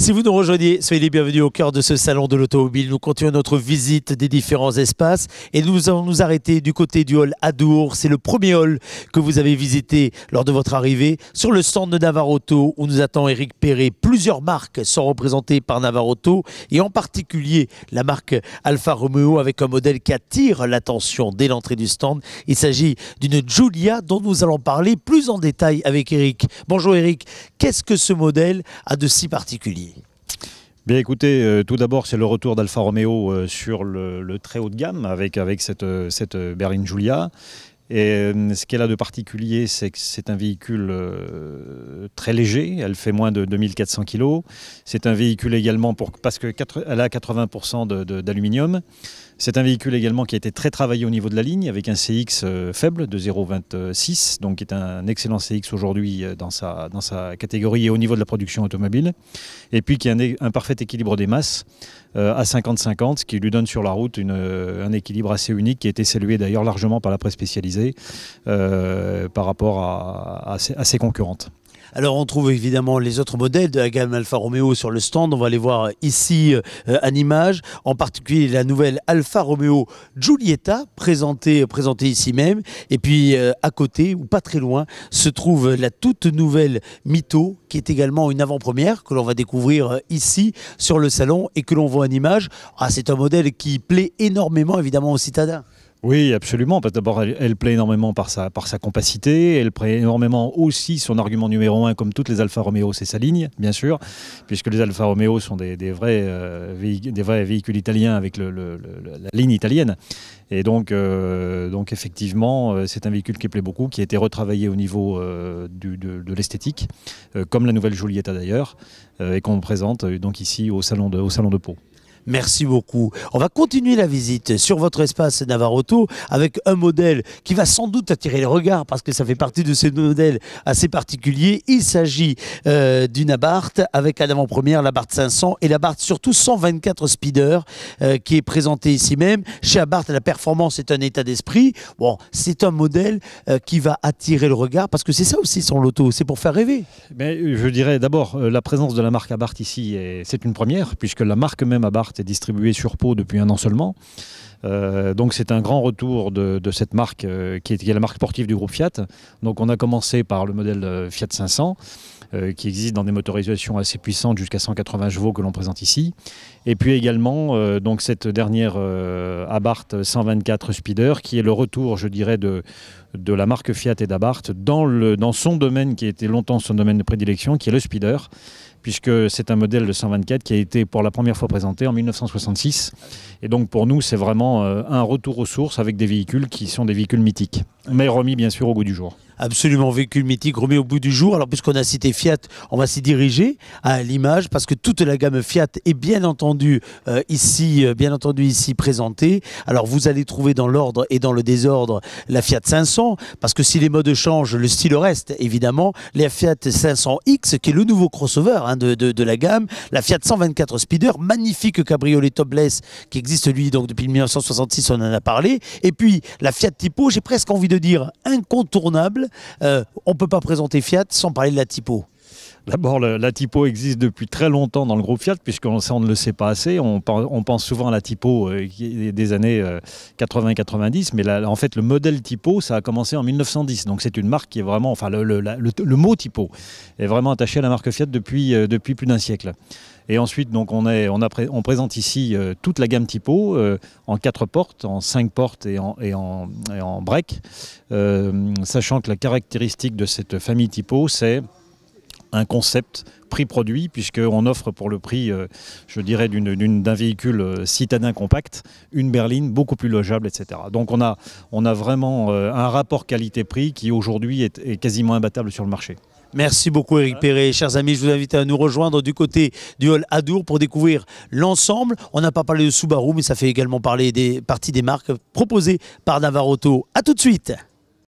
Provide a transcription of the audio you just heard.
Si vous nous rejoignez, soyez les bienvenus au cœur de ce salon de l'automobile. Nous continuons notre visite des différents espaces et nous allons nous arrêter du côté du hall Adour. C'est le premier hall que vous avez visité lors de votre arrivée sur le stand de Navarroto où nous attend Eric Perret. Plusieurs marques sont représentées par Navarroto et en particulier la marque Alfa Romeo avec un modèle qui attire l'attention dès l'entrée du stand. Il s'agit d'une Giulia dont nous allons parler plus en détail avec Eric. Bonjour Eric, qu'est-ce que ce modèle a de si particulier écoutez, euh, tout d'abord, c'est le retour d'Alfa Romeo euh, sur le, très haut de gamme avec, avec cette, euh, cette berline Giulia. Et ce qu'elle a de particulier, c'est que c'est un véhicule très léger, elle fait moins de 2400 kg. C'est un véhicule également pour, parce qu'elle a 80% d'aluminium. C'est un véhicule également qui a été très travaillé au niveau de la ligne avec un CX euh, faible de 0,26, donc qui est un excellent CX aujourd'hui euh, dans sa, dans sa catégorie et au niveau de la production automobile. Et puis qui a un, parfait équilibre des masses euh, à 50-50, ce qui lui donne sur la route un équilibre assez unique qui a été salué d'ailleurs largement par la presse spécialisée par rapport à ses concurrentes. Alors on trouve évidemment les autres modèles de la gamme Alfa Romeo sur le stand. On va les voir ici en euh, image, en particulier la nouvelle Alfa Romeo Giulietta présentée, ici même. Et puis euh, à côté, ou pas très loin, se trouve la toute nouvelle Mito qui est également une avant-première que l'on va découvrir euh, ici sur le salon et que l'on voit en image. Ah, c'est un modèle qui plaît énormément évidemment aux citadins. Oui, absolument. d'abord, elle, plaît énormément par sa, par sa compacité. Elle plaît énormément aussi son argument numéro un, comme toutes les Alfa Romeo, c'est sa ligne, bien sûr, puisque les Alfa Romeo sont des, vrais, euh, des vrais véhicules italiens avec la ligne italienne. Et donc, euh, donc effectivement, euh, c'est un véhicule qui plaît beaucoup, qui a été retravaillé au niveau de, l'esthétique, comme la nouvelle Giulietta d'ailleurs, et qu'on présente donc ici au salon de, au salon de Pau. Merci beaucoup. On va continuer la visite sur votre espace Navaroto avec un modèle qui va sans doute attirer le regard parce que ça fait partie de ces modèles assez particuliers. Il s'agit euh, d'une Abarth avec à l'avant-première l'Abarth 500 et l'Abarth surtout 124 Speeder euh, qui est présenté ici même. Chez Abarth, la performance est un état d'esprit. Bon, c'est un modèle euh, qui va attirer le regard parce que c'est ça aussi son loto, c'est pour faire rêver. Mais je dirais d'abord la présence de la marque Abarth ici, c'est une première puisque la marque même Abarth est sur peau depuis un an seulement. Euh, donc c'est un grand retour de, cette marque euh, qui, est, la marque sportive du groupe Fiat. Donc on a commencé par le modèle euh, Fiat 500 qui existe dans des motorisations assez puissantes jusqu'à 180 chevaux que l'on présente ici. Et puis également donc cette dernière Abarth 124 Speeder qui est le retour je dirais de, la marque Fiat et d'Abarth dans, dans son domaine qui était longtemps son domaine de prédilection qui est le Speeder puisque c'est un modèle de 124 qui a été pour la première fois présenté en 1966. Et donc pour nous, c'est vraiment euh, un retour aux sources avec des véhicules qui sont des véhicules mythiques, mais remis bien sûr au goût du jour absolument véhicule mythique remis au bout du jour. Alors puisqu'on a cité Fiat, on va s'y diriger à l'image parce que toute la gamme Fiat est bien entendu euh, ici, euh, bien entendu ici présentée. Alors vous allez trouver dans l'ordre et dans le désordre la Fiat 500 parce que si les modes changent, le style reste évidemment. La Fiat 500X qui est le nouveau crossover hein, de, de, la gamme, la Fiat 124 Speeder, magnifique cabriolet topless qui existe lui donc depuis 1966, on en a parlé. Et puis la Fiat Tipo, j'ai presque envie de dire incontournable euh, on peut pas présenter Fiat sans parler de la typo. D'abord, la typo existe depuis très longtemps dans le groupe Fiat, puisqu'on on ne le sait pas assez. On, pense souvent à la typo euh, des années 80-90, euh, mais en fait, le modèle typo, ça a commencé en 1910. Donc, c'est une marque qui est vraiment, enfin, le, mot typo est vraiment attaché à la marque Fiat depuis, euh, depuis plus d'un siècle. Et ensuite, donc, on, est, on, on présente ici toute la gamme typo en quatre portes, en cinq portes et en, et en, et en break, sachant que la caractéristique de cette famille typo, c'est un concept prix-produit, puisqu'on offre pour le prix, euh, je dirais, d'un véhicule euh, citadin compact, une berline beaucoup plus logeable, etc. Donc on a, on a vraiment euh, un rapport qualité-prix qui aujourd'hui est, quasiment imbattable sur le marché. Merci beaucoup Eric Perret. Chers amis, je vous invite à nous rejoindre du côté du hall Adour pour découvrir l'ensemble. On n'a pas parlé de Subaru, mais ça fait également parler des parties des marques proposées par Navarroto. A tout de suite